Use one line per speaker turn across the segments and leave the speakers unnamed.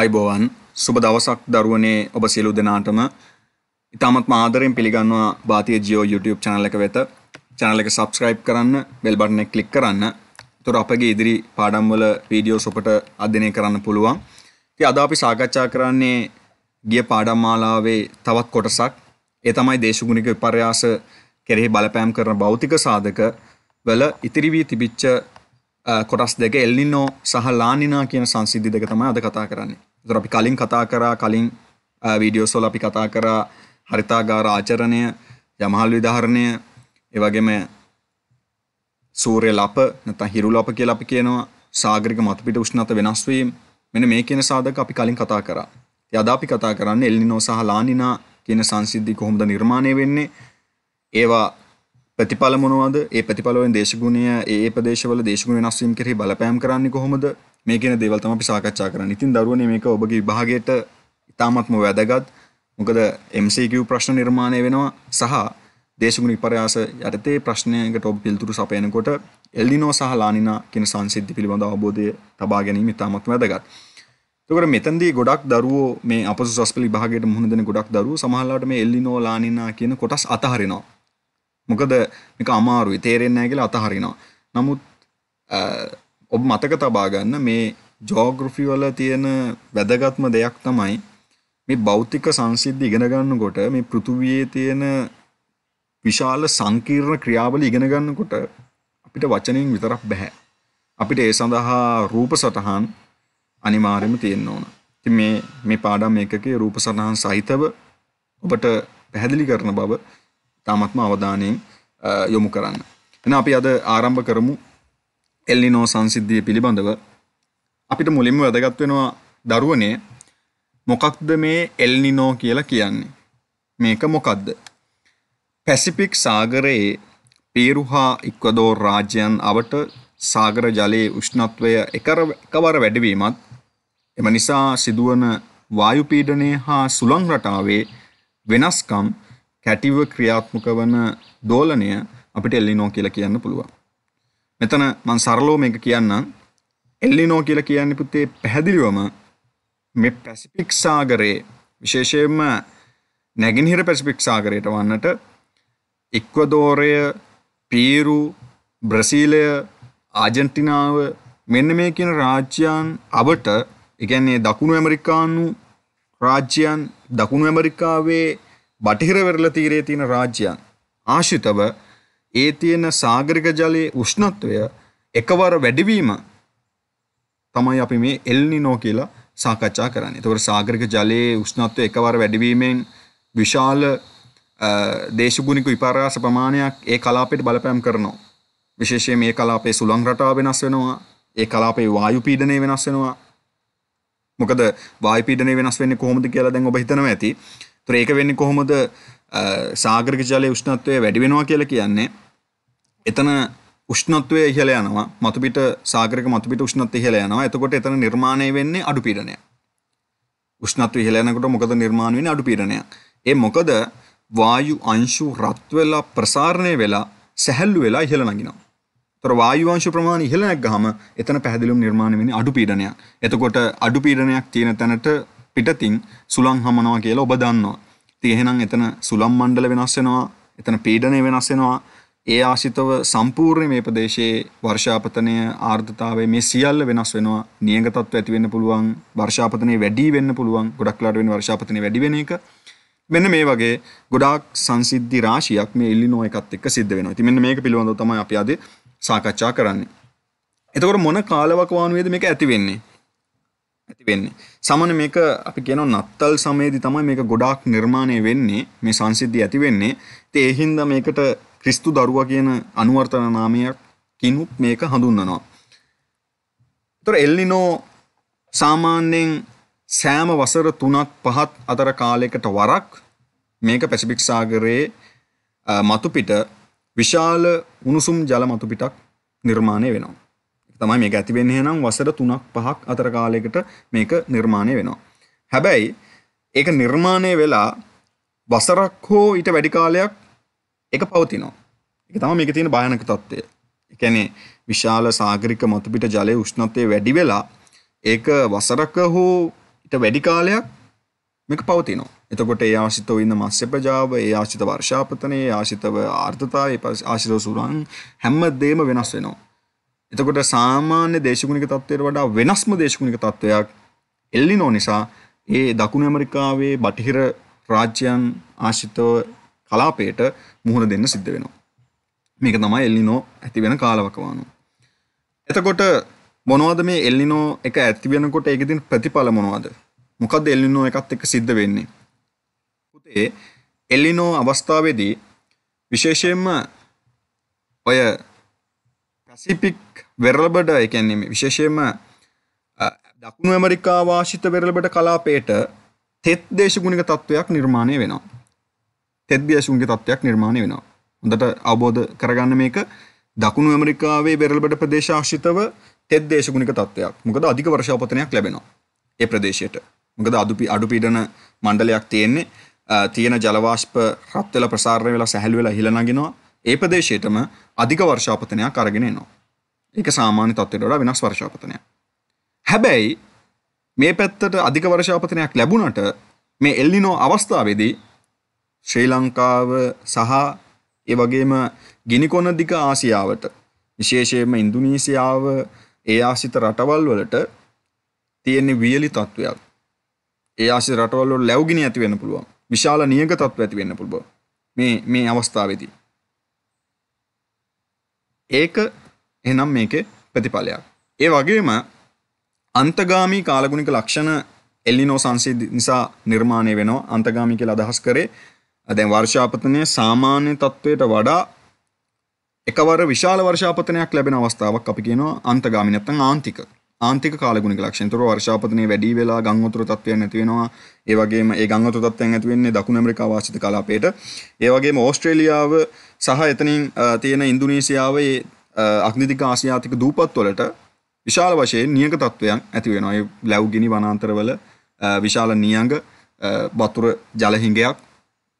අයිබෝවන් සුබ දවසක් දරුවනේ ඔබ සියලු දෙනාටම ඉතාමත් ආදරෙන් පිළිගන්නවා බාතිය ජියෝ YouTube චැනල් එක වෙත චැනල් එක සබස්ක්‍රයිබ් කරන්න බෙල් බටන් එක ක්ලික් කරන්න. ඒතර අපගේ ඉදිරි පාඩම් වල වීඩියෝස් ඔබට අධ්‍යයනය කරන්න පුළුවන්. ඉතින් අද අපි සාකච්ඡා කරන්නේ ගිය පාඩම් මාලාවේ තවත් කොටසක්. ඒ තමයි දේශගුණික විපර්යාස කෙරෙහි බලපෑම් කරන භෞතික සාධක වල ඉතිරි වී තිබිච්ච කොටස් දෙක එල්නිනෝ සහ ලානිනා කියන සංසිද්ධි දෙක තමයි අද කතා කරන්නේ. ඒතර අපි කලින් කතා කරා කලින් වීඩියෝස් වල අපි කතා කරා හරිතාගාර ආචරණය, යමහල් විධාරණය, ඒ වගේම සූර්ය ලප නැත්නම් හිරු ලප කියලා අපි කියනවා, සාගරික මතුපිට උෂ්ණත වෙනස් වීම මෙන්න මේ කියන සාධක අපි කලින් කතා කරා. ඉතින් අද අපි කතා කරන්නේ එල්නිනෝ සහ ලානිනා කියන සංසිද්ධි කොහොමද නිර්මාණය වෙන්නේ? ඒවා ප්‍රතිඵල මොනවද ඒ ප්‍රතිඵලෙන් දේශගුණය ඒ ප්‍රදේශවල දේශගුණ වෙනස් වීම කෙරෙහි බලපෑම් කරන්නේ කොහොමද මේ කියන දේවල් තමයි අපි සාකච්ඡා කරන්නේ. ඉතින් දරුවනේ මේක ඔබගේ විභාගයට ඉතාමත්ම වැදගත්. මොකද MCQ ප්‍රශ්න නිර්මාණය වෙනවා සහ දේශගුණ විපර්යාස යටතේ ප්‍රශ්නයකට ඔබ පිළිතුරු සපයනකොට එල්ඩිනෝ සහ ලානිනා කියන සංසිද්ධි පිළිබඳ අවබෝධය තබා ගැනීම ඉතාමත්ම වැදගත්. තකට මෙතන්දී ගොඩක් දරුවෝ මේ අප සස් පිළි භාගයට මුහුණ දෙන ගොඩක් දරු සමහල්ලාට මේ එල්ලිනෝ ලානිනා කියන කොටස් අතහරිනවා මොකද මේක අමාරුයි තේරෙන්නේ නැහැ කියලා අතහරිනවා. නමුත් ඔබ මතක තබා ගන්න මේ ජෝග්‍රෆි වල තියෙන වැදගත්ම දෙයක් තමයි මේ භෞතික සංසිද්ධි ඉගෙන ගන්නකොට මේ පෘථුවියේ තියෙන විශාල සංකීර්ණ ක්‍රියාවලිය ඉගෙන ගන්නකොට අපිට වචනෙන් විතරක් බෑ. අපිට ඒ සඳහා රූප සටහන් අනිවාර්යයෙන්ම තියෙන්න ඕන. ඉතින් මේ මේ පාඩම් එකකේ රූප සටහන් සහිතව ඔබට පැහැදිලි කරන බව තාමත්ම අවධානයෙන් යොමු කරන්න. එන අපි අද ආරම්භ කරමු එල්නිනෝ සංසිද්ධිය පිළිබඳව අපිට මුලින්ම වැදගත් වෙනවා දරුවනේ මොකක්ද මේ එල්නිනෝ කියලා කියන්නේ. මේක මොකක්ද. පැසිපික් සාගරයේ පේරු හා ඉක්වදෝර් රාජ්‍යයන් අවට සාගර ජලයේ උෂ්ණත්වය එකවර වැඩිවීමත් එම නිසා සිදුවන වායුපීඩනය හා සුළං රටාවේ වෙනස්කම් කැටිව ක්‍රියාත්මක වන දෝලනය අපිට එල්ලිනෝ කියලා කියන්න පුළුවන්. මෙතන මං සරලෝ මේක කියන්නම් එල්ලිනෝ කියලා කියන්න පුතේ පැහැදිලිවම මේ පැසිපික් සාගරයේ විශේෂයෙන්ම නැගිනිහිර පැසිපික් සාගරයට වන්නට ඉක්වදෝරය පීරු බ්‍රසීලය ආජන්ටිනාව මෙන්න මේ කියන රාජ්‍යයන් අවට එකන්නේ දකුණු ඇමරිකානු රාජ්‍යයන් දකුණු ඇමරිකාවේ බටහිර වෙරළ තීරයේ තියෙන රාජ්‍යයන් ආශිතව ඒ තියෙන සාගරික ජලයේ උෂ්ණත්වය එකවර වැඩිවීම තමයි අපි මේ එල්නිනෝ කියලා සාකච්ඡා කරන්නේ. ඒතකොට සාගරික ජලයේ උෂ්ණත්වය එකවර වැඩිවීමෙන් විශාල දේශගුණික විපර්යාස ප්‍රමාණයක් ඒ කලාපයට බලපෑම් කරනවා. විශේෂයෙන් මේ කලාපේ සුළං රටාව වෙනස් වෙනවා. ඒ කලාපේ වායු පීඩනය වෙනස් වෙනවා. මොකද වායු පීඩනය වෙනස් වෙන්නේ කොහොමද කියලා දැන් ඔබ හිතනවා ඇති. තුර ඒක වෙන්න කොහොමද සාගරක ජලය උෂ්ණත්වය වැඩිවෙනවා කියල කියන්නේ එතන උෂ්ණත්වය ඉහල යනවා මතුපිට සාගරක මතුපිට උෂ්ණත්වය ඉහල යනවා එතකොට එතන නිර්මාණය වෙන්නේ අඩු පීඩනයක් උෂ්ණත්වය ඉහල යනකොට මොකද නිර්මාණ වෙන්නේ අඩු පීඩනයක් ඒ මොකද වායු අංශු රත් වෙලා ප්‍රසාරණය වෙලා සැහැල්ලු වෙලා ඉහළ නගිනවා. තොර වායුවංශ ප්‍රමාණ ඉහළ නැග්ගහම එතන පැහැදිලිවම නිර්මාණය වෙන්නේ අඩු පීඩනයක්. එතකොට අඩු පීඩනයක් තියෙන තැනට පිටතින් සුළං හමනවා කියලා ඔබ දන්නවා. ඉතින් එහෙනම් එතන සුළං මණ්ඩල වෙනස් වෙනවා, එතන පීඩනය වෙනස් වෙනවා. ඒ ආශිතව සම්පූර්ණ මේ ප්‍රදේශයේ වර්ෂාපතනය ආර්ධතාවය මේ සියල්ල වෙනස් වෙනවා. නියඟ තත්ත්ව ඇති වෙන්න පුළුවන්, වර්ෂාපතනය වැඩි වෙන්න පුළුවන්, ගොඩක් වෙලාට වෙන වර්ෂාපතනය වැඩි වෙන එක. මෙන්න මේ වගේ ගොඩාක් සංසිද්ධි රාශියක් මේ ඉල්ලිනෝ එකත් එක්ක සිද්ධ වෙනවා. ඉතින් මෙන්න මේක පිළිබඳව තමයි අපි අද සාකච්ඡා කරන්නේ. එතකොට මොන කාලවකවානුවේද මේක ඇති වෙන්නේ? ඇති වෙන්නේ. සමන මේක අපි කියන නත්තල් සමයේදී තමයි මේක ගොඩාක් නිර්මාණය වෙන්නේ මේ සංසිද්ධිය ඇති වෙන්නේ. ඉතින් ඒ හින්දා මේකට ක්‍රිස්තු දරුවා කියන අනුවර්තන නාමයක් කිනුත් මේක හඳුන්වනවා. ඒතර එල්නිනෝ සාමාන්‍යයෙන් සෑම වසර 3ක් 5ක් අතර කාලයකට වරක් මේක පැසිෆික් සාගරයේ මතුපිට විශාල උණුසුම් ජල මතුපිටක් නිර්මාණය වෙනවා. තමයි මේක ඇති වෙන්නේ එහෙනම් වසර 3ක් 5ක් අතර කාලයකට මේක නිර්මාණය වෙනවා. හැබැයි ඒක නිර්මාණය වෙලා වසරක් හෝ ඊට වැඩි කාලයක් ඒක පවතිනවා. ඒක තමයි මේකේ තියෙන භයානක తත්වය. ඒ කියන්නේ විශාල සාගරික මතුපිට ජලයේ උෂ්ණත්වය වැඩි වෙලා ඒක වසරක හෝ ඊට වැඩි කාලයක් මේක පවතිනවා. එතකොට ඒ ආශිතව ඉන්න මත්ස්‍ය ප්‍රජාව, ඒ ආශිත වර්ෂාපතනය, ආශිතව ආර්ධතාවය, ආශිතව සුරං හැම දෙම වෙනස් වෙනවා. එතකොට සාමාන්‍ය දේශගුණික තත්ත්වයට වඩා වෙනස්ම දේශගුණික තත්ත්වයක් එල්ලිනෝ නිසා ඒ දකුණු ඇමරිකාවේ බටහිර රාජ්‍යයන් ආශ්‍රිතව කලාපයට මුහුණ දෙන්න සිද්ධ වෙනවා. මේක තමයි එල්ලිනෝ ඇති වෙන කාලවකවානුව. එතකොට මොනවද මේ එල්ලිනෝ එක ඇති වෙනකොට ඒකෙදින් ප්‍රතිඵල මොනවද? මොකද්ද එල්ලිනෝ එකත් එක්ක සිද්ධ වෙන්නේ? පුතේ එල්ලිනෝ අවස්ථාවේදී විශේෂයෙන්ම ඔය පැසිපික් වෙරලබඩ එකන්නේ විශේෂයම දකුණු ඇමරිකා වාශිත වෙරලබට කලාපේට තෙත් දේශගුණික තත්ත්වයක් නිර්මාණය වෙනවා. තෙත් දේශුන්ගේ තත්ත්වයක් නිර්මාණය වෙනවා. හොඳට අවබෝධ කරගන්න මේක දකුණු ඇමරිකාවේ වෙරලබඩ ප්‍රදේශ ආශ්‍රිතව තෙත් දේශගුණික තත්ත්වයක්. මොකද අධික වර්ෂාපතනයක් ලැබෙනවා. ඒ ප්‍රදේශයට. මොකද අදුපි අඩු පීඩන මණ්ඩලයක් තියෙන්නේ. තියෙන ජලවාෂ්ප රත් වෙලා ප්‍රසාරණය වෙලා සැහැල්ලු වෙලා ඉහළ නගිනවා. ඒ ප්‍රදේශයටම අධික වර්ෂාපතනයක් අරගෙන එනවා. ඒක සාමාන්‍ය තත්ත්වයට වඩා වෙනස් වර්ෂාපතනයක්. හැබැයි මේ පැත්තට අධික වර්ෂාපතනයක් ලැබුණට මේ එල්නිනෝ අවස්ථාවේදී ශ්‍රී ලංකාව සහ ඒ වගේම ගිනිකොන දිග ආසියාවට විශේෂයෙන්ම ඉන්දුනීසියාව ඒ ආසිත රටවල් වලට තියෙන වියලි තත්වයක්. ඒ ආසිත රටවල් වල ලැබුගිනි ඇති වෙන්න පුළුවන්. විශාල නියඟ තත්ත්ව ඇති වෙන්න පුළුවන්. මේ මේ අවස්ථාවේදී ඒක එනම් මේකේ ප්‍රතිඵලයක්. ඒ වගේම අන්තගාමී කාලගුණික ලක්ෂණ එල්ලිනෝ සංසිද්ධ නිසා නිර්මාණය වෙනවා අන්තගාමී කියලා අදහස් කරේ දැන් වර්ෂාපතනය සාමාන්‍ය තත්ත්වයට වඩා එකවර විශාල වර්ෂාපතනයක් ලැබෙන අවස්ථාවක් අපි කියනවා අන්තගාමී නැත්නම් ආන්තික. ආන්තික කාලගුණික ලක්ෂණ. ඒතර වර්ෂාපතනයේ වැඩි වෙලා ගංගොතුර තත්ත්වයන් ඇති වෙනවා. ඒ වගේම ඒ ගංගොතුර තත්ත්වයන් ඇති වෙන්නේ දකුණු ඇමරිකාව ආශ්‍රිත කලාපයට. ඒ වගේම ඕස්ට්‍රේලියාව සහ එතනින් තියෙන ඉන්දුනීසියාවේ අග්නිදික ආසියාතික දූපත්වලට විශාල වශයෙන් නියඟ තත්ත්වයන් ඇති වෙනවා. ඒ ලැබුගිනි වනාන්තරවල විශාල නියඟ වතුර ජලහිඟයක්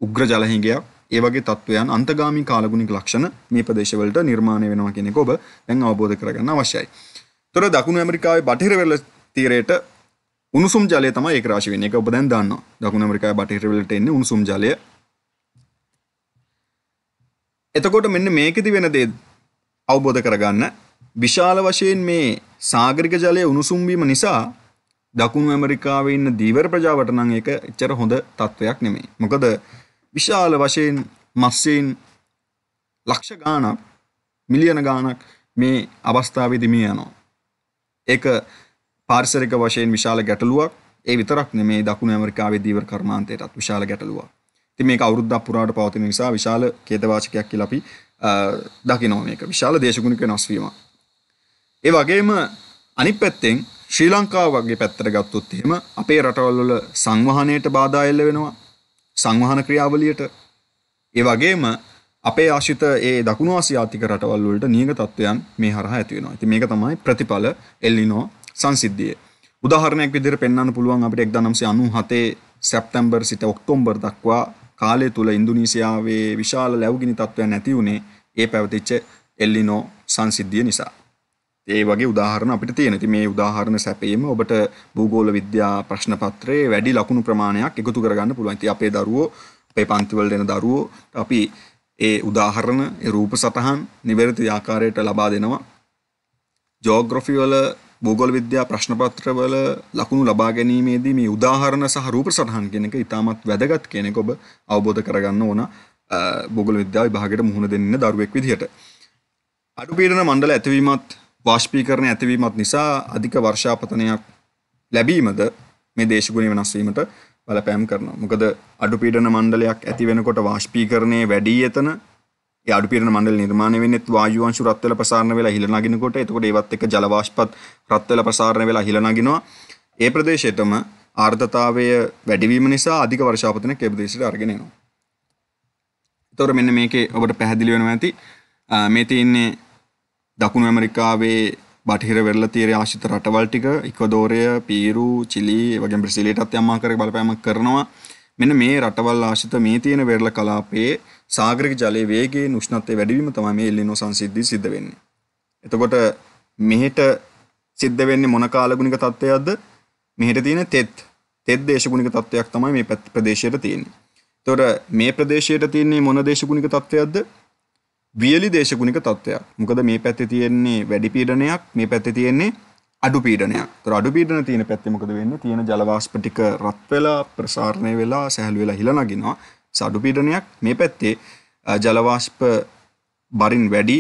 උග්‍ර ජලහිඟයක් ඒ වගේ තත්ත්වයන් අන්තගාමී කාලගුණික ලක්ෂණ මේ ප්‍රදේශවලට නිර්මාණය වෙනවා කියන එක ඔබ දැන් අවබෝධ කරගන්න අවශ්‍යයි. තොර දකුණු ඇමරිකාවේ බටහිරවෙල තීරයට උණුසුම් ජලය තම ඒ රාශි වෙන එක ඔබ දැන් දන්න දකුණ ඇමරිකා බටහිරවලට එන්න උණුසුම් ජලය එතකොට මෙන්න මේකෙති වෙන දේ අවබෝධ කරගන්න විශාල වශයෙන් මේ සාගරික ජලය උණුසුම්වීම නිසා දකුණු ඇමරිකාවේ ඉන්න දීවර ප්‍රජාවට නම් ඒක එච්චර හොඳ තත්වයක් නෙමෙයි. මොකද විශාල වශයෙන් මස්සෙන් ලක්ෂ ගාණක් මිලියන ගාණක් මේ අවස්ථාවේදී මිය යනවා. ඒක පාරිසරික වශයෙන් විශාල ගැටලුවක් ඒ විතරක් නෙමේ දකුණු ඇමරිකාවේ දීවර කර්මාන්තයටත් විශාල ගැටලුවක්. ඉතින් මේක අවුරුද්දක් පුරාට පවතින නිසා විශාල කේතවාචකයක් කියලා අපි දකිනවා මේක. විශාල දේශගුණික වෙනස් වීමක්. ඒ වගේම අනිත් පැත්තෙන් ශ්‍රී ලංකාව වගේ පැත්තට ගත්තොත් එහෙම අපේ රටවල් වල සංවහනයට බාධා එල්ල වෙනවා. සංවහන ක්‍රියාවලියට. ඒ වගේම අපේ ආශිත ඒ දකුණු ආසියාතික රටවල් වලට නියඟ තත්වයන් මේ හරහා ඇති වෙනවා. ඉතින් මේක තමයි ප්‍රතිඵල එල්ලිනෝ සංසිද්ධියේ. උදාහරණයක් විදිහට පෙන්වන්න පුළුවන් අපිට 1997 සැප්තැම්බර් සිට ඔක්තෝබර් දක්වා කාලය තුල ඉන්දුනීසියාවේ විශාල ලැබුගිනි තත්ත්වයක් නැති වුණේ ඒ පැවතිච්ච එල්ලිනෝ සංසිද්ධිය නිසා. ඒ වගේ උදාහරණ අපිට තියෙන. ඉතින් මේ උදාහරණ සැපයීම ඔබට භූගෝල විද්‍යා ප්‍රශ්න පත්‍රයේ වැඩි ලකුණු ප්‍රමාණයක් එකතු කරගන්න පුළුවන්. ඉතින් අපේ දරුවෝ අපේ පන්තිවල දෙන දරුවෝ අපි ඒ උදාහරණ රූප සතහන් නිවැරදි ආකාරයට ලබා දෙනවා. ජෝග්‍රෆි වල භූගෝල විද්‍යා ප්‍රශ්න පත්‍රවල ලකුණු ලබා ගැනීමේදී මේ උදාහරණ සහ රූප සටහන් කියන එක ඉතාමත් වැදගත් කියන එක ඔබ අවබෝධ කරගන්න ඕන භූගෝල විද්‍යා විභාගයට මුහුණ දෙන්න දරුවෙක් විදිහට. අඩුපීඩන මණ්ඩල ඇතිවීමත් වාෂ්පීකරණ ඇතිවීමත් නිසා අධික වර්ෂාපතනයක් ලැබීමද මේ දේශගුණය වෙනස්වීමට බලපෑම් කරනවා. මොකද අඩුපීඩන මණ්ඩලයක් ඇති වෙනකොට වාෂ්පීකරණය වැඩි එතන ඒ අඩුපීඩන මණ්ඩල නිර්මාණය වෙන්නේ වායු අංශු රත් වෙලා ප්‍රසාරණ වෙලා ඉහළ නගිනකොට. එතකොට ඒවත් එක්ක ජල වාෂ්පත් රත් වෙලා ප්‍රසාරණ වෙලා ඉහළ නගිනවා. ඒ ප්‍රදේශයටම ආර්ධතාවය වැඩිවීම නිසා අධික වර්ෂාපතනයක් ඒ ප්‍රදේශයට අරගෙන එනවා. තොර මෙන්න මේකේ ඔබට පැහැදිලි වෙනවා ඇති මේ තියන්නේ දකුණු ඇමරිකාවේ බටහිර වෙරල තීර ආශිත රටවල් ටික ඉක්වදෝරය පීරු චිලි වගේ බ්‍රසිලටත් යම්මාකර බලපෑමක් කරනවා මෙන මේ රටවල් ආශිත මේ තියෙන වෙරල කලාපේ සාගරික ජලය වේගේ නුෂ්නත්තය වැඩවීම තම මේ එල්ලිනෝ සංසිද්ධි සිද්ධ වෙන්නේ. එතකොට මෙහෙට සිද්ධ වෙන්නේ මොන කාලගුණික තත්ත්වයක්ද මෙහෙට තියෙන තෙත් තෙත් දේශගුණික තත්ත්වයක් තමයි මේ පැත් ප්‍රදේශයට තියෙන්නේ. තොර මේ ප්‍රදේශයට තියන්නේ මොන දේශගුණික තත්ත්වයක්ද වියලි දේශගුණික තත්ත්වයක්. මොකද මේ පැත්තේ තියෙන්නේ වැඩි පීඩනයක්, මේ පැත්තේ තියෙන්නේ අඩු පීඩනයක්. ඒතර අඩු පීඩන තියෙන පැත්තේ මොකද වෙන්නේ? තියෙන ජල වාෂ්ප ටික රත් වෙලා ප්‍රසාරණය වෙලා සැහැළු වෙලා හිල නගිනවා. අඩු පීඩනයක් මේ පැත්තේ ජල වාෂ්ප බරින් වැඩි,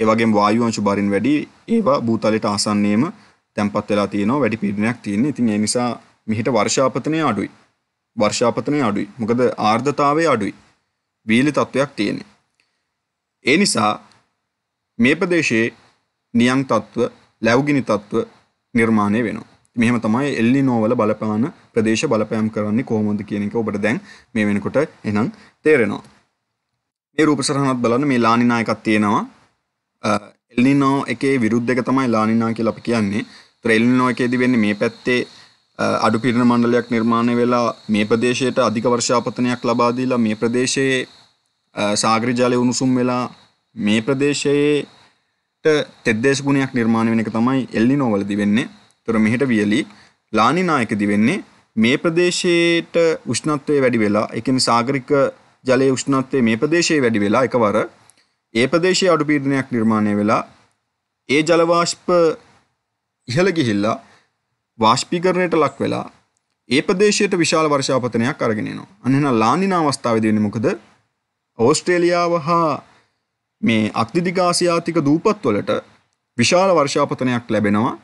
ඒ වගේම වායු අංශු බරින් වැඩි. ඒවා භූතලයට ආසන්නයේම තැම්පත් වෙලා තියෙනවා. වැඩි පීඩනයක් තියෙන්නේ. ඉතින් ඒ නිසා මෙහිට වර්ෂාපතනය අඩුයි. වර්ෂාපතනය අඩුයි. මොකද ආර්ධතාවය අඩුයි. වීලි තත්වයක් තියෙන්නේ. ඒ නිසා මේ ප්‍රදේශයේ නියං තත්ත්ව, ලැබුගිනි තත්ත්ව නිර්මාණය වෙනවා. මෙහෙම තමයි එල්නිනෝ වල බලපාන ප්‍රදේශ බලපෑම් කරන්නේ කොහොමද කියන එක ඔබට දැන් මේ වෙනකොට එහෙනම් තේරෙනවා. මේ රූපසරහනත් බලන්න මේ ලානිනා එකක් තියෙනවා. එල්නිනෝ එකේ විරුද්ධ එක තමයි ලානිනා කියලා අපි කියන්නේ. ඒතර එල්නිනෝ එකේදී වෙන්නේ මේ පැත්තේ අඩු පිරණ මණ්ඩලයක් නිර්මාණය වෙලා මේ ප්‍රදේශයට අධික වර්ෂාපතනයක් ලබා දීලා මේ ප්‍රදේශයේ සාගරජාලය උණුසුම් වෙලා මේ ප්‍රදේශයේට තෙද්දේශ ගුණයක් නිර්මාණ වෙන එක තමයි එල්ලි නෝවලදි වෙන්නේ තොර මෙහිට වියලි ලානිනායකදි වෙන්නේ මේ ප්‍රදේශයට උෂ්ණත්වය වැඩි වෙලා එකනි සාගරික ජලය උෂ්ණත්වය මේ ප්‍රදේශයේ වැඩි වෙලා එකවර ඒ ප්‍රදේශයේ අඩුපීඩනයක් නිර්මාණය වෙලා ඒ ජලවාශ්ප ඉහළ ගිහිල්ලා වාශ්පීකරණයට ලක් වෙලා ඒ ප්‍රදේශයට විශාල වර්ෂාපතනයක් අරගෙනනවා. අන්න එහෙනම් ලානිනා අවස්ථාවේදී වෙන්නේ මොකද? ඕස්ට්‍රේලියාව හා මේ අක්තිදිකාසියාතික දූපත්වලට විශාල වර්ෂාපතනයක් ලැබෙනවා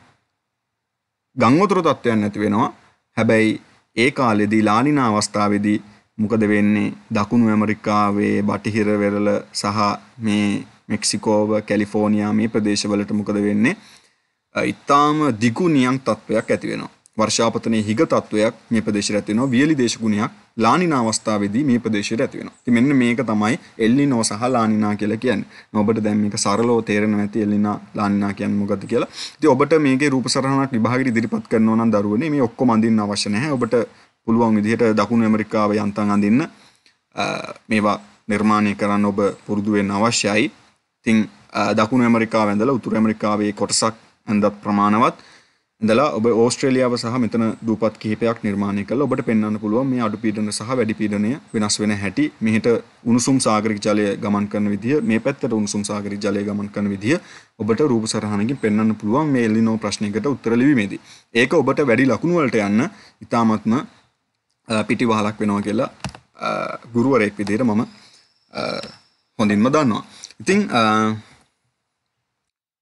ගංවතුර තත්ත්වයන් නැති වෙනවා හැබැයි ඒ කාලෙදී ලානිනා අවස්ථාවේදී මොකද වෙන්නේ දකුණු ඇමරිකාවේ බටහිර වෙරළ සහ මේ මෙක්සිකෝව කැලිෆෝනියා මේ ප්‍රදේශවලට මොකද වෙන්නේ ඉතාම දිගු නියං තත්ත්වයක් ඇති වෙනවා වර්ෂාපතනයේ හිග තත්ත්වයක් මේ ප්‍රදේශයට ඇති වෙනවා වියලි දේශගුණයක් ලානිනා අවස්ථාවේදී මේ ප්‍රදේශයට ඇති වෙනවා. ඉතින් මෙන්න මේක තමයි එල්නිනෝ සහ ලානිනා කියලා කියන්නේ. ඔබට දැන් මේක සරලව තේරෙනවා ඇති එල්නිනා ලානිනා කියන්නේ මොකද්ද කියලා. ඉතින් ඔබට මේකේ රූප සරහනක් විභාගෙට ඉදිරිපත් කරනවා නම් දරුවනේ මේ ඔක්කොම අඳින්න අවශ්‍ය නැහැ. ඔබට පුළුවන් විදිහට දකුණු ඇමරිකාව යන්තම් අඳින්න මේවා නිර්මාණය කරන්න ඔබ පුරුදු වෙන්න අවශ්‍යයි. ඉතින් දකුණු ඇමරිකාව ඇඳලා උතුරු ඇමරිකාවේ කොටසක් ඇඳත් ප්‍රමාණවත් ඉඳලා ඔබ ඕස්ට්‍රේලියාව සහ මෙතන දූපත් කිහිපයක් නිර්මාණය කළ ඔබට පෙන්වන්න පුළුවන් මේ අඩුපීඩන සහ වැඩිපීඩනය වෙනස් වෙන හැටි මෙහෙට උණුසුම් සාගරික ජලය ගමන් කරන විදිය මේ පැත්තට උණුසුම් සාගරික ජලය ගමන් කරන විදිය ඔබට රූප සරහනකින් පෙන්වන්න පුළුවන් මේ එලිනෝ ප්‍රශ්නයකට උත්තර ලිවීමේදී ඒක ඔබට වැඩි ලකුණු වලට යන්න ඉතාමත්ම පිටි වහලක් වෙනවා කියලා ගුරුවරයෙක් විදිහට මම හොඳින්ම දන්නවා ඉතින්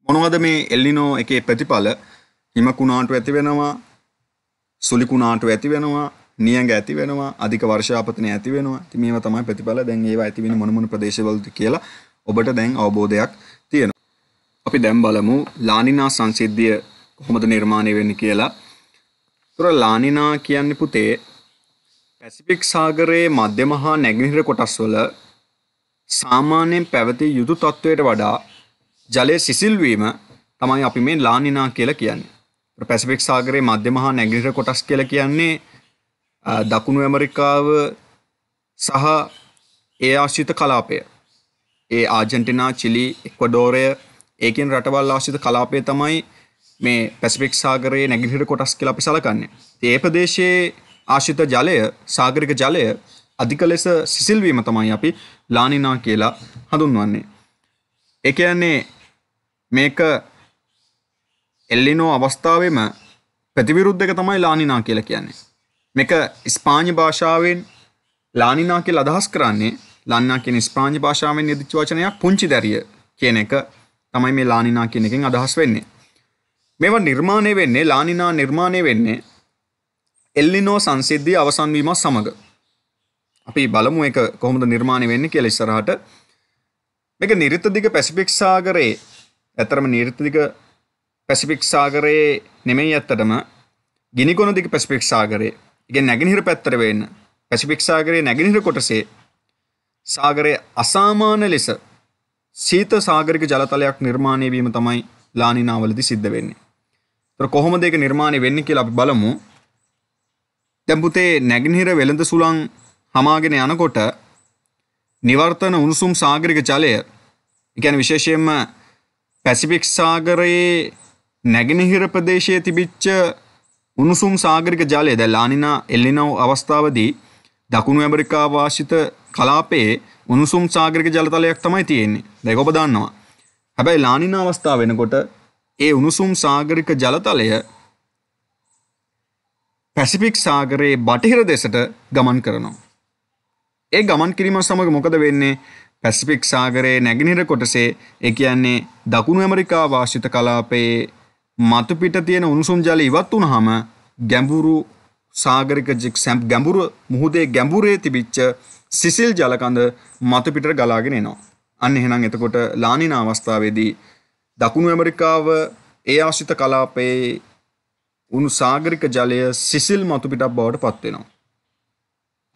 මොනවද මේ එල්ලිනෝ එකේ ප්‍රතිඵල ඉමකුණාටු ඇති වෙනවා සුලිකුණාටු ඇති වෙනවා නියඟ ඇති වෙනවා අධික වර්ෂාපතන ඇති වෙනවා ඉතින් මේවා තමයි ප්‍රතිඵල දැන් ඒවා ඇති වෙන්නේ මොන මොන ප්‍රදේශවලද කියලා ඔබට දැන් අවබෝධයක් තියෙනවා අපි දැන් බලමු ලානිනා සංසිද්ධිය කොහොමද නිර්මාණය වෙන්නේ කියලා තොර ලානිනා කියන්නේ පුතේ පැසිෆික් සාගරයේ මධ්‍යම හා නැගෙනහිර කොටස්වල සාමාන්‍යයෙන් පැවති යුතු තත්ත්වයට වඩා ජලය සිසිල්වීම තමයි අපි මේ ලානිනා කියලා කියන්නේ පැසිෆික් සාගරයේ මධ්‍යම හා නැගිර කොටස් කියලා කියන්නේ දකුණු ඇමරිකාව සහ ඒ ආශ්‍රිත කලාපය. ඒ ආජන්ටිනා චිලි එක්වඩෝරය ඒකෙන් රටවල් ආශ්‍රිත කලාපය තමයි මේ පැසිෆික් සාගරයේ නැගිහිර කොටස් කියලා අපි සලකන්නේ. ඒ ප්‍රදේශයේ ආශ්‍රිත ජලය, සාගරික ජලය අධික ලෙස සිසිල්වීම තමයි අපි ලානිනා කියලා හඳුන්වන්නේ. ඒ කියන්නේ මේක එල්ලිනෝ අවස්ථාවෙම ප්‍රතිවිරුද්ධක තමයි ලානිනා කියලා කියන්නේ. මේක ස්පාඤ්ඤ භාෂාවෙන් ලානිනා කියලා අදහස් කරන්නේ ලානිනා කියන ස්පාඤ්ඤ භාෂාවෙන් යෙදිච්ච වචනයක් පුංචි දැරිය කියන එක තමයි මේ ලානිනා කියන එකෙන් අදහස් වෙන්නේ. මේවා නිර්මාණය වෙන්නේ ලානිනා නිර්මාණය වෙන්නේ එල්ලිනෝ සංසිද්ධිය අවසන් වීමත් සමග. අපි බලමු ඒක කොහොමද නිර්මාණය වෙන්නේ කියලා ඉස්සරහට. මේක නිරිත දිග පැසිෆික් සාගරයේ ඇතරම නිරිත දිග පැසිපික් සාගරයේ නෙමෙයි ඇත්තටම ගිනිකොන දිග පැසිපික් සාගරයේ. ඉතින් නැගෙනහිර පැත්තට වෙන්න පැසිපික් සාගරයේ නැගෙනහිර කොටසේ සාගරයේ අසාමාන්‍ය ලෙස සීත සාගරික ජලතලයක් නිර්මාණය වීම තමයි ලානිනාවලදී සිද්ධ වෙන්නේ. ඒතර කොහොමද ඒක නිර්මාණය වෙන්නේ කියලා අපි බලමු. දැන් පුතේ නැගෙනහිර වෙළඳ සුළං හමාගෙන යනකොට නිවර්තන උණුසුම් සාගරික ජලය, ඒ කියන්නේ විශේෂයෙන්ම පැසිෆික් සාගරයේ නැගෙනහිර ප්‍රදේශයේ තිබිච්ච උණුසුම් සාගරික ජලය දැන් ලානිනා එල්ලිනෝ අවස්ථාවදී දකුණු ඇමරිකාව වාසිත කලාපයේ උණුසුම් සාගරික ජලතලයක් තමයි තියෙන්නේ. දැන් ඔබ දන්නවා. හැබැයි ලානිනා අවස්ථාව වෙනකොට ඒ උණුසුම් සාගරික ජලතලය පැසිෆික් සාගරයේ බටහිර දෙසට ගමන් කරනවා. ඒ ගමන් කිරීම සමග මොකද වෙන්නේ? පැසිෆික් සාගරයේ නැගෙනහිර කොටසේ ඒ කියන්නේ දකුණු ඇමරිකාව වාසිත කලාපයේ මතු පිට තියෙන උණුසුම් ජලය ඉවත් වුනහම ගැඹුරු සාගරික ගැඹුරු මුහුදේ ගැඹුරේ තිබිච්ච සිසිල් ජලකඳ මතු පිටට ගලාගෙන එනවා. අන්න එහෙනම් එතකොට ලානින අවස්ථාවේදී දකුණු ඇමරිකාව ඒ ආශ්‍රිත කලාපයේ උණු සාගරික ජලය සිසිල් මතු පිටක් බවට පත් වෙනවා.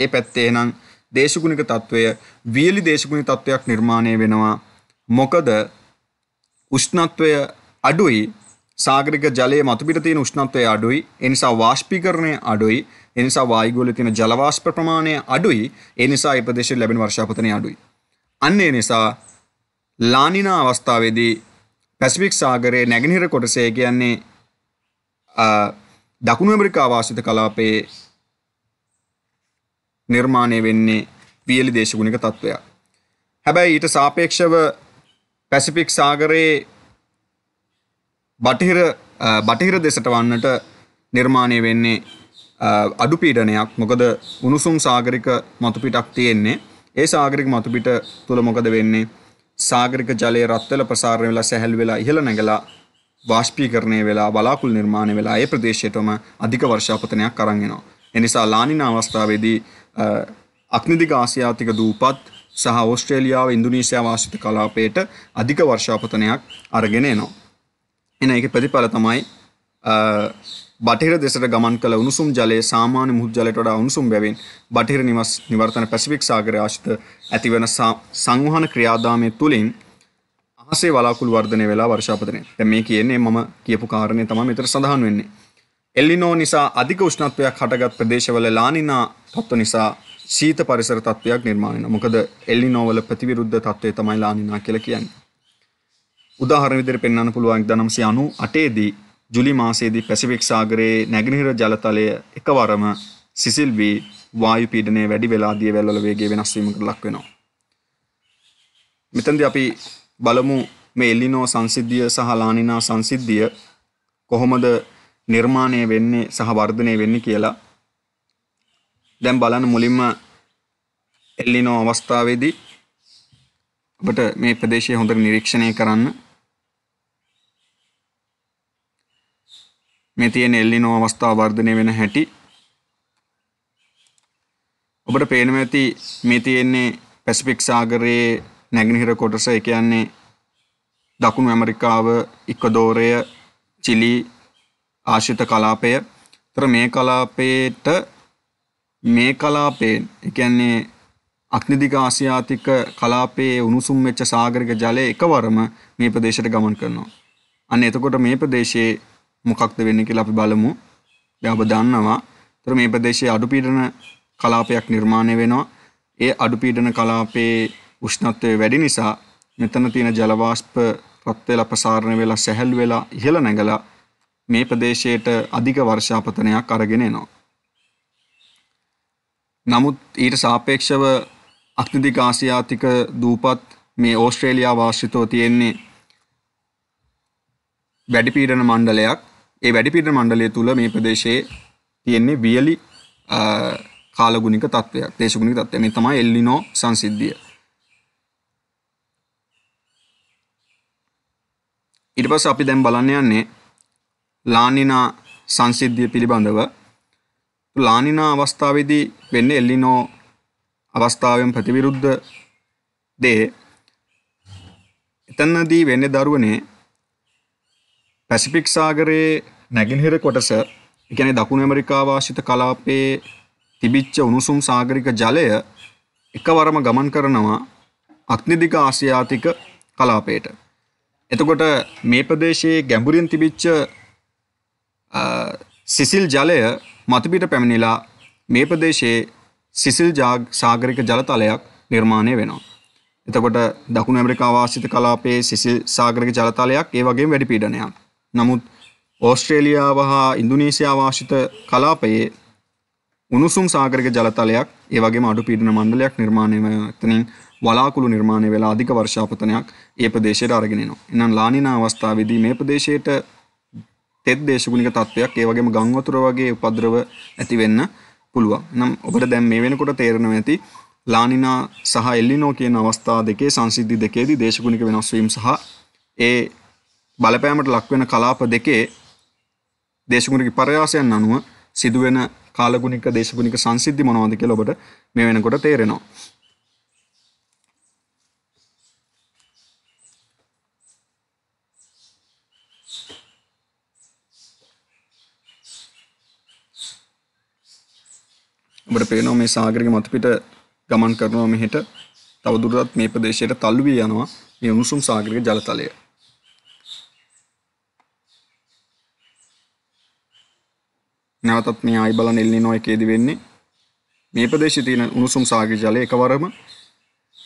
ඒ පැත්තේ එහෙනම් දේශගුණික తත්වය වියලි දේශගුණික తත්වයක් නිර්මාණය වෙනවා. මොකද උෂ්ණත්වය අඩුයි සාගරික ජලයේ මතුපිට තියෙන උෂ්ණත්වය අඩුයි. ඒ නිසා වාෂ්පීකරණය අඩුයි. ඒ නිසා වායුගෝලයේ තියෙන ජල වාෂ්ප ප්‍රමාණය අඩුයි. ඒ නිසා ඒ ප්‍රදේශයේ ලැබෙන වර්ෂාපතනය අඩුයි. අන්න ඒ නිසා ලානිනා අවස්ථාවේදී පැසිෆික් සාගරයේ නැගෙනහිර කොටසේ කියන්නේ දකුණු ඇමරිකා වාසිත කලාපයේ නිර්මාණය වෙන්නේ වියලි දේශගුණික තත්ත්වයක්. හැබැයි ඊට සාපේක්ෂව පැසිෆික් සාගරයේ බටහිර බටහිර දෙසට වන්නට නිර්මාණය වෙන්නේ අඩු පීඩනයක් මොකද උණුසුම් සාගරික මතුපිටක් තියෙන්නේ ඒ සාගරික මතුපිට තුළ මොකද වෙන්නේ සාගරික ජලය රත්වල ප්‍රසාරණය වෙලා සැහැල් වෙලා ඉහළ නැගලා වාෂ්පීකරණය වෙලා බලාකුළු නිර්මාණය වෙලා ඒ ප්‍රදේශයටම අධික වර්ෂාපතනයක් අරන් එනවා. ඒ නිසා ලානින අවස්ථාවේදී අග්නිදිග ආසියාතික දූපත් සහ ඕස්ට්‍රේලියාව ඉන්දුනීසියාව ආශ්‍රිත කලාපයට අධික වර්ෂාපතනයක් අරගෙන එනවා. එන එක ප්‍රතිඵල තමයි බටහිර දෙසට ගමන් කළ උණුසුම් ජලය සාමාන්‍ය මුහුදු ජලයට වඩා උණුසුම් බැවින් බටහිර නිවස් නිවර්තන පැසිෆික් සාගරය ආශ්‍රිත ඇතිවන සංවහන ක්‍රියාදාමය තුළින් අහසේ වලාකුළු වර්ධනය වෙලා වර්ෂාපතනය. දැන් මේ කියන්නේ මම කියපු කාරණේ තමයි මෙතන සඳහන් වෙන්නේ. එල්නිනෝ නිසා අධික උෂ්ණත්වයක් හටගත් ප්‍රදේශවල ලානිනා තත්ත්ව නිසා ශීත පරිසර තත්ත්වයක් නිර්මාණය වෙනවා. මොකද එල්නිනෝ වල ප්‍රතිවිරුද්ධ තත්ත්වය තමයි ලානිනා කියලා කියන්නේ. උදාහරණ විදිහට පෙන්වන්න පුළුවන් 1998 දී ජුලි මාසයේදී පැසිෆික් සාගරයේ නැගෙනහිර ජලතලය එකවරම සිසිල් වී වායු පීඩනය වැඩි වෙලා දියවැල් වල වේගය වෙනස් වීමකට ලක් වෙනවා. මෙතනදී අපි බලමු මේ එලිනෝ සංසිද්ධිය සහ ලානිනා සංසිද්ධිය කොහොමද නිර්මාණය වෙන්නේ සහ වර්ධනය වෙන්නේ කියලා. දැන් බලන්න මුලින්ම එල්ලිනෝ අවස්ථාවේදී ඔබට මේ ප්‍රදේශය හොඳට නිරීක්ෂණය කරන්න. මේ තියෙන එල්ලිනෝ අවස්ථාව වර්ධනය වෙන හැටි ඔබට පේනවා ඇති මේ තියෙන්නේ පැසිෆික් සාගරයේ නැගෙනහිර කොටස ඒ කියන්නේ දකුණු ඇමරිකාව, ඉක්වඩෝරය, චිලි ආශ්‍රිත කලාපය. ତර මේ කලාපයේට මේ කලාපයෙන් ඒ කියන්නේ අග්නිදිග ආසියාතික කලාපයේ උණුසුම් වෙච්ච සාගරික ජලය එකවරම මේ ප්‍රදේශයට ගමන් කරනවා. අන්න එතකොට මේ ප්‍රදේශයේ මොකක්ද වෙන්නේ කියලා අපි බලමු. දැන් ඔබ දන්නවා. ඒතර මේ ප්‍රදේශයේ අඩුපීඩන කලාපයක් නිර්මාණය වෙනවා. ඒ අඩුපීඩන කලාපයේ උෂ්ණත්වය වැඩි නිසා මෙතන තියෙන ජල වාෂ්ප රත් වෙලා ප්‍රසාරණය වෙලා සැහැල්ලු වෙලා ඉහළ නැගලා මේ ප්‍රදේශයට අධික වර්ෂාපතනයක් අරගෙන එනවා. නමුත් ඊට සාපේක්ෂව අත්නදික ආසියාතික දූපත් මේ ඕස්ට්‍රේලියාව ආශ්‍රිතව තියෙන්නේ වැඩිපීඩන මණ්ඩලයක්. ඒ වැඩිපීඩන මණ්ඩලය තුල මේ ප්‍රදේශයේ තියෙන්නේ වියලි කාලගුණික තත්ත්වයක්. දේශගුණික තත්ත්වය. මේ තමයි එල්ලිනෝ සංසිද්ධිය. ඊට පස්සේ අපි දැන් බලන්න යන්නේ ලානිනා සංසිද්ධිය පිළිබඳව ලානිනා අවස්ථාවේදී වෙන්නේ එල්ලිනෝ අවස්ථාවෙන් ප්‍රතිවිරුද්ධ දේ එතනදී වෙන්නේ දරුවනේ පැසිෆික් සාගරයේ නැගෙනහිර කොටස එකන දකුණ ඇමරිකා වාශිත කලාපයේ තිබිච්ච උණුසුම් සාගරික ජලය එකවරම ගමන් කරනවා අක්නිදික ආසියාතික කලාපයට. එතකොට මේ ප්‍රදේශයේ ගැඹුරින් තිබිච්ච සිසිල් ජලය මතුපිට පැමිණිලා මේ ප්‍රදේශයේ සිසිල් සාගරික ජලතලයක් නිර්මාණය වෙනවා. එතකොට දකුණු ඇමරිකා වාසිත කලාපයේ සිසිල් සාගරික ජලතලයක් ඒ වගේම වැඩි පීඩනයක්. නමුත් ඕස්ට්‍රේලියාව හා ඉන්දුනීසියා වාසිත කලාපයේ උණුසුම් සාගරික ජලතලයක් ඒ වගේම අඩු පීඩන මණ්ඩලයක් නිර්මාණය වෙන එතනින් වලාකුළු නිර්මාණය වෙලා අධික වර්ෂාපතනයක් ඒ ප්‍රදේශයට අරගෙන එනවා. එහෙනම් ලානිනා අවස්ථාවේදී මේ ප්‍රදේශයට තෙත් දේශගුණික තත්වයක් ඒ වගේම ගම් වතුර වගේ උපද්‍රව ඇති වෙන්න පුළුවන්. නම් ඔබට දැන් මේ වෙනකොට තේරෙනවා ඇති ලානිනා සහ එල්ලිනෝ කියන අවස්ථා දෙකේ සංසිද්ධි දෙකේදී දේශගුණික වෙනස් වීම සහ ඒ බලපෑමට ලක්වෙන කලාප දෙකේ දේශගුණික පරයාසයන් අනුව සිදුවෙන කාලගුණික දේශගුණික සංසිද්ධි මොනවද කියලා ඔබට මේ වෙනකොට තේරෙනවා. ඔබට පේනවා මේ සාගරයේ මතුපිට ගමන් කරනවා මෙහෙට තවදුරටත් මේ ප්‍රදේශයට තල්ලු වී යනවා මේ උණුසුම් සාගරික ජලතලය. නැවතත් මේ ආයි බලන එල්නිනෝ එකේදී වෙන්නේ මේ ප්‍රදේශයේ තියෙන උණුසුම් සාගරික ජලය එකවරම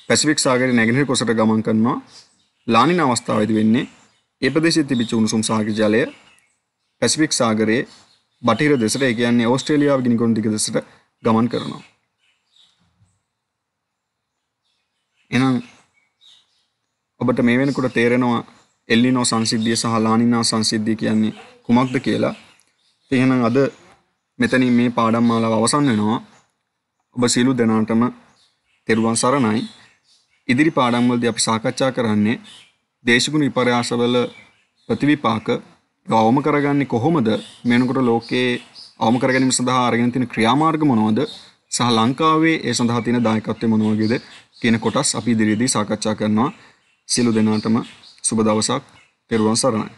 පැසිෆික් සාගරයේ නැගෙනහිර කොසට ගමන් කරනවා. ලානින අවස්ථාවේදී වෙන්නේ ඒ ප්‍රදේශයේ තිබිච්ච උණුසුම් සාගරික ජලය පැසිෆික් සාගරයේ බටහිර දෙසට ඒ කියන්නේ ඕස්ට්‍රේලියාව ගිනිකොන දිග දෙසට ගමන් කරනවා. එහෙනම් ඔබට මේ වෙනකොට තේරෙනවා එල්ලිනෝ සංසිද්ධිය සහ ලානිනා සංසිද්ධිය කියන්නේ කුමක්ද කියලා. එහෙනම් අද මෙතනින් මේ පාඩම් මාලාව අවසන් වෙනවා. ඔබ සියලු දෙනාටම තෙරුවන් සරණයි. ඉදිරි පාඩම් වලදී අපි සාකච්ඡා කරන්නේ දේශගුණ විපර්යාසවල ප්‍රතිවිපාක ගවම කරගන්නේ කොහොමද මේනකොට ලෝකයේ අවම කර ගැනීම සඳහා අරගෙන තියෙන ක්‍රියාමාර්ග මොනවද සහ ලංකාවේ ඒ සඳහා තියෙන දායකත්වය මොන වගේද කියන කොටස් අපි ඉදිරියේදී සාකච්ඡා කරනවා. සියලු දෙනාටම සුබ දවසක්. පෙරුවන් සරණයි.